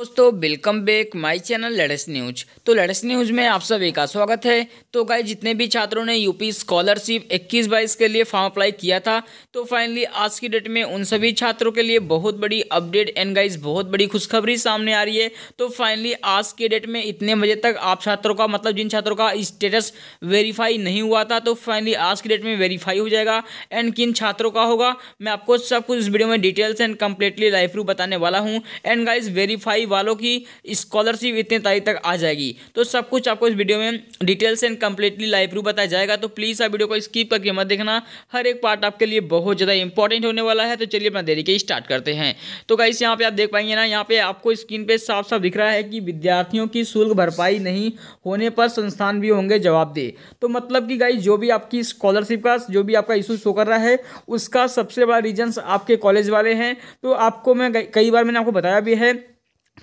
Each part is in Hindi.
दोस्तों वेलकम बैक माय चैनल लड़स न्यूज तो लड़स न्यूज में आप सभी का स्वागत है तो गाय जितने भी छात्रों ने यूपी स्कॉलरशिप 21 बाईस के लिए फॉर्म अप्लाई किया था तो फाइनली आज की डेट में उन सभी छात्रों के लिए बहुत बड़ी अपडेट एंड गाइज बहुत बड़ी खुशखबरी सामने आ रही है तो फाइनली आज के डेट में इतने बजे तक आप छात्रों का मतलब जिन छात्रों का स्टेटस वेरीफाई नहीं हुआ था तो फाइनली आज की डेट में वेरीफाई हो जाएगा एंड किन छात्रों का होगा मैं आपको सब कुछ इस वीडियो में details and completely live proof बताने वाला हूँ एंड गाइज वेरीफाई वालों की स्कॉलरशिप इतने तारीख तक आ जाएगी तो सब कुछ आपको इस वीडियो में details and completely live proof बताया जाएगा तो प्लीज़ आप वीडियो को स्किप करके मत देखना हर एक पार्ट आपके लिए बहुत ज़्यादा इंपॉर्टेंट होने वाला है तो चलिए अपना देरी के स्टार्ट करते हैं तो गाइस यहाँ पे आप देख पाएंगे ना यहाँ पे आपको स्क्रीन पे साफ साफ दिख रहा है कि विद्यार्थियों की शुल्क भरपाई नहीं होने पर संस्थान भी होंगे जवाबदेह तो मतलब कि गाइस जो भी आपकी स्कॉलरशिप का जो भी आपका इशू शो कर रहा है उसका सबसे बड़ा रीजन्स आपके कॉलेज वाले हैं तो आपको मैं कई बार मैंने आपको बताया भी है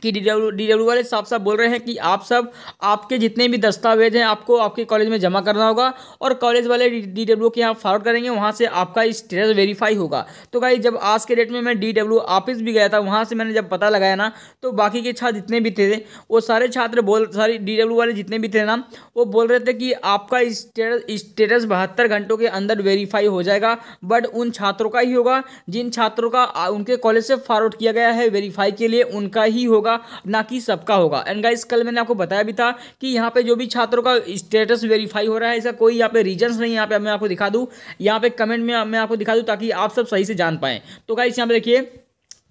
कि डी डब्ल्यू वाले साफ साफ बोल रहे हैं कि आप सब आपके जितने भी दस्तावेज हैं आपको आपके कॉलेज में जमा करना होगा और कॉलेज वाले डी डब्ल्यू के यहाँ फॉरवर्ड करेंगे वहाँ से आपका स्टेटस वेरीफाई होगा तो भाई जब आज के डेट में मैं डी डब्ल्यू ऑफिस भी गया था वहाँ से मैंने जब पता लगाया ना तो बाकी के छात्र जितने भी थे वो सारे छात्र बोल सारे डी डब्ल्यू वाले जितने भी थे ना वो बोल रहे थे कि आपका स्टेटस स्टेटस बहत्तर घंटों के अंदर वेरीफाई हो जाएगा बट उन छात्रों का ही होगा जिन छात्रों का उनके कॉलेज से फॉरवर्ड किया गया है वेरीफाई के लिए उनका ही होगा होगा ना कि सबका होगा एंड गाइस कल मैंने आपको बताया भी था कि यहाँ पे जो भी छात्रों का स्टेटस वेरीफाई हो रहा है ऐसा कोई यहाँ पे रीजन्स नहीं यहाँ पे मैं आपको दिखा दूँ यहाँ पे कमेंट में मैं आपको दिखा दूँ ताकि आप सब सही से जान पाएँ तो गाइस यहाँ पे देखिए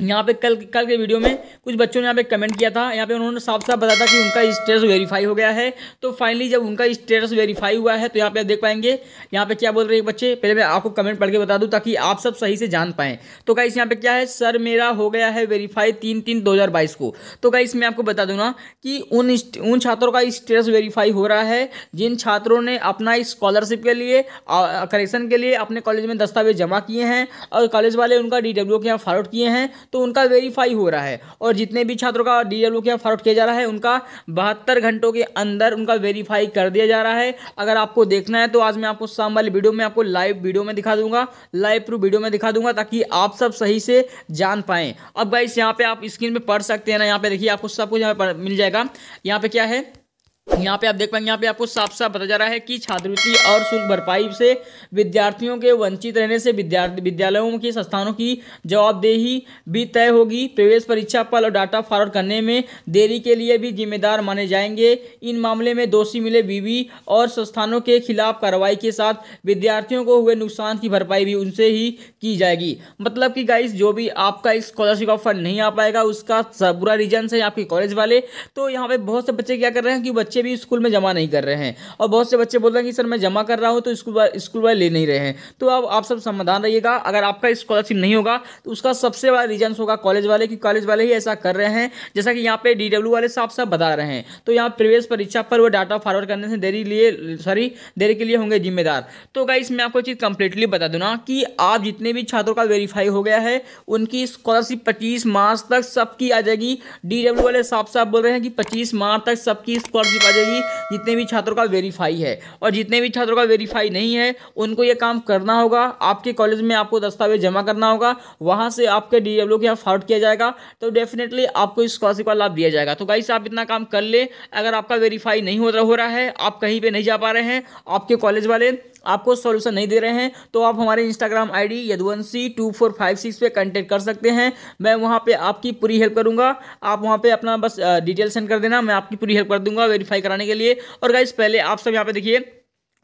यहाँ पे कल कल के वीडियो में कुछ बच्चों ने यहाँ पे कमेंट किया था यहाँ पे उन्होंने साफ साफ बताया था कि उनका स्टेटस वेरीफाई हो गया है तो फाइनली जब उनका स्टेटस वेरीफाई हुआ है तो यहाँ पे आप देख पाएंगे यहाँ पे क्या बोल रहे हैं बच्चे पहले मैं आपको कमेंट पढ़ के बता दूँ ताकि आप सब सही से जान पाएँ तो का यहाँ पर क्या है सर मेरा हो गया है वेरीफाई तीन तीन दो को तो का मैं आपको बता दूँ ना कि उन उन छात्रों का स्टेटस वेरीफाई हो रहा है जिन छात्रों ने अपना स्कॉलरशिप के लिए करेक्शन के लिए अपने कॉलेज में दस्तावेज जमा किए हैं और कॉलेज वाले उनका डी के यहाँ फॉरवर्ड किए हैं तो उनका वेरीफाई हो रहा है और जितने भी छात्रों का डी डीएलओ क्या फॉरवर्ड किया जा रहा है उनका बहत्तर घंटों के अंदर उनका वेरीफाई कर दिया जा रहा है अगर आपको देखना है तो आज मैं आपको शाम वाली वीडियो में आपको लाइव वीडियो में दिखा दूंगा लाइव प्रूफ वीडियो में दिखा दूंगा ताकि आप सब सही से जान पाएँ अब गाइस यहाँ पे आप स्क्रीन पर पढ़ सकते हैं ना यहाँ पे देखिए आपको सब कुछ यहाँ पर मिल जाएगा यहाँ पे क्या है यहाँ पे आप देख पाएंगे यहाँ पे आपको साफ साफ बताया जा रहा है कि छात्रवृत्ति और शुल्क भरपाई से विद्यार्थियों के वंचित रहने से विद्यार्थी विद्यालयों के संस्थानों की जवाबदेही भी तय होगी प्रवेश परीक्षा पल और डाटा फॉरवर्ड करने में देरी के लिए भी जिम्मेदार माने जाएंगे इन मामले में दोषी मिले बीवी और संस्थानों के खिलाफ कार्रवाई के साथ विद्यार्थियों को हुए नुकसान की भरपाई भी उनसे ही की जाएगी मतलब कि गाइस जो भी आपका स्कॉलरशिप ऑफर नहीं आ पाएगा उसका पूरा रीजन है आपके कॉलेज वाले तो यहाँ पे बहुत से बच्चे क्या कर रहे हैं कि बच्चे बच्चे भी स्कूल में जमा नहीं कर रहे हैं और बहुत से बच्चे बोल रहे हैं कि सर मैं जमा कर रहा हूँ तो स्कूल स्कूल वाले ले नहीं रहे हैं तो अब आप सब समाधान रहिएगा अगर आपका स्कॉलरशिप नहीं होगा तो उसका सबसे बड़ा रीजन होगा कॉलेज वाले कि कॉलेज वाले ही ऐसा कर रहे हैं जैसा कि यहाँ पे डी वाले साफ साफ बता रहे हैं तो यहाँ प्रवेश परीक्षा पर वो डाटा फॉरवर्ड करने से देरी लिए सॉरी देरी के लिए होंगे जिम्मेदार तो गाइस मैं आपको चीज़ कंप्लीटली बता दूँ कि आप जितने भी छात्रों का वेरीफाई हो गया है उनकी स्कॉलरशिप पच्चीस मार्च तक सबकी आ जाएगी डी वाले साफ साफ बोल रहे हैं कि पच्चीस मार्च तक सबकी स्कॉलरशिप आ जाएगी जितने भी छात्रों का वेरीफाई है और जितने भी छात्रों का वेरीफाई नहीं है उनको ये काम करना होगा आपके कॉलेज में आपको दस्तावेज जमा करना होगा वहाँ से आपके डी के यहाँ फॉर्ड किया जाएगा तो डेफिनेटली आपको इस स्कॉलरशिप का लाभ दिया जाएगा तो गाइस आप इतना काम कर ले अगर आपका वेरीफाई नहीं हो रहा हो रहा है आप कहीं पर नहीं जा पा रहे हैं आपके कॉलेज वाले आपको सॉल्यूशन नहीं दे रहे हैं तो आप हमारे Instagram ID D Yaduvanshi two four five six पर कंटेक्ट कर सकते हैं मैं वहां पे आपकी पूरी हेल्प करूंगा आप वहां पे अपना बस डिटेल सेंड कर देना मैं आपकी पूरी हेल्प कर दूंगा वेरीफाई वेरीफाई कराने के लिए और गाइज पहले आप सब यहाँ पे देखिए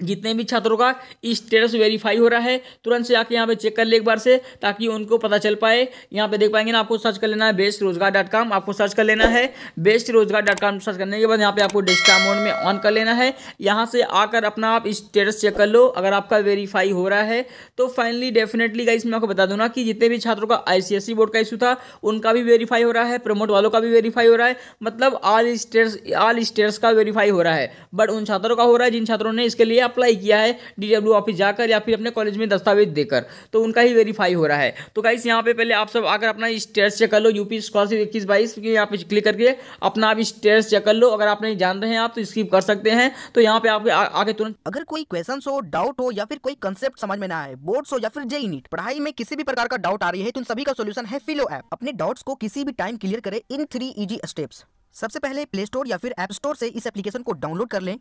जितने भी छात्रों का स्टेटस वेरीफाई हो रहा है तुरंत से आके यहाँ पे चेक कर ले एक बार से ताकि उनको पता चल पाए यहाँ पे देख पाएंगे ना आपको सर्च कर लेना है बेस्ट रोजगार डॉट कॉम आपको सर्च कर लेना है बेस्ट रोजगार डॉट कॉम सर्च करने के बाद यहाँ पे आपको डेस्टा मोड में ऑन कर लेना है यहाँ से आकर अपना आप स्टेटस चेक कर लो अगर आपका वेरीफाई हो रहा है तो फाइनली डेफिनेटली गाइस मैं आपको बता दूँ ना कि जितने भी छात्रों का आई बोर्ड का इशू था उनका भी वेरीफाई हो रहा है प्रमोट वालों का भी वेरीफाई हो रहा है मतलब ऑल स्टेट्स ऑल स्टेट्स का वेरीफाई हो रहा है बट उन छात्रों का हो रहा है जिन छात्रों ने इसके लिए अप्लाई किया है डीडब्ल्यू ऑफिस जाकर या फिर अपने कॉलेज में दस्तावेज देकर तो उनका ही वेरीफाई हो रहा है तो गाइस यहाँ पे पहले आप सब आकर अपना स्टेटस चेक कर लो यूपी स्कॉलरशिप इक्कीस बाईस यहाँ पे क्लिक करके अपना आप स्टेटस चेक कर लो अगर आप नहीं जान रहे हैं आप तो स्किप कर सकते हैं तो यहाँ पे आप आगे तुरंत अगर कोई क्वेश्चन हो डाउट हो या फिर कोई कंसेप्ट समझ में ना आए बोर्ड हो या फिर जे नीट e e पढ़ाई में किसी भी प्रकार का डाउट आ रही है तो सभी का सोल्यूशन है फिलो ऐप अपने डाउट्स को किसी भी टाइम क्लियर करे इन थ्री इजी स्टेप्स सबसे पहले प्ले स्टोर या फिर एप स्टोर से इस एप्लीकेशन को डाउनलोड कर लें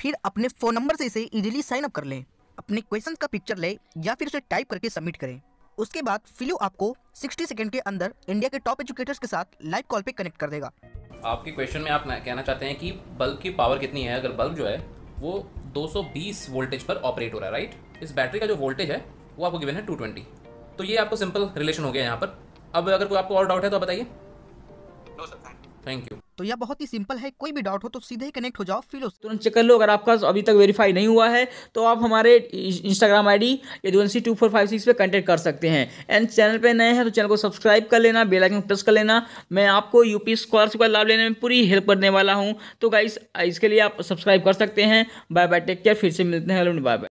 फिर अपने फ़ोन नंबर से इसे इजीली साइन अप कर लें अपने क्वेश्चन का पिक्चर लें या फिर उसे टाइप करके सबमिट करें उसके बाद फिलू आपको 60 सेकंड के अंदर इंडिया के टॉप एजुकेटर्स के साथ लाइव कॉल पे कनेक्ट कर देगा आपके क्वेश्चन में आप कहना चाहते हैं कि बल्ब की पावर कितनी है अगर बल्ब जो है वो 220 वोल्टेज पर ऑपरेट हो रहा है राइट इस बैटरी का जो वोल्टेज है वो आपको गिवन है 220 तो ये आपको सिंपल रिलेशन हो गया यहाँ पर अब अगर कोई आपको और डाउट है तो बताइए थैंक यू तो यह बहुत ही सिंपल है कोई भी डाउट हो तो सीधे ही कनेक्ट हो जाओ फिलो तुरंत चेक कर लो अगर आपका अभी तक वेरीफाई नहीं हुआ है तो आप हमारे Instagram I D Yaduvanshi two four five six पर कॉन्टेक्ट कर सकते हैं एंड चैनल पर नए हैं तो चैनल को सब्सक्राइब कर लेना बेलाइकन प्रेस कर लेना मैं आपको यूपी स्कॉलरशिप का लाभ लेने में पूरी हेल्प करने वाला हूँ तो गाइस इसके लिए आप सब्सक्राइब कर सकते हैं बाय बाय टेक केयर फिर से मिलते हैं बाय बाय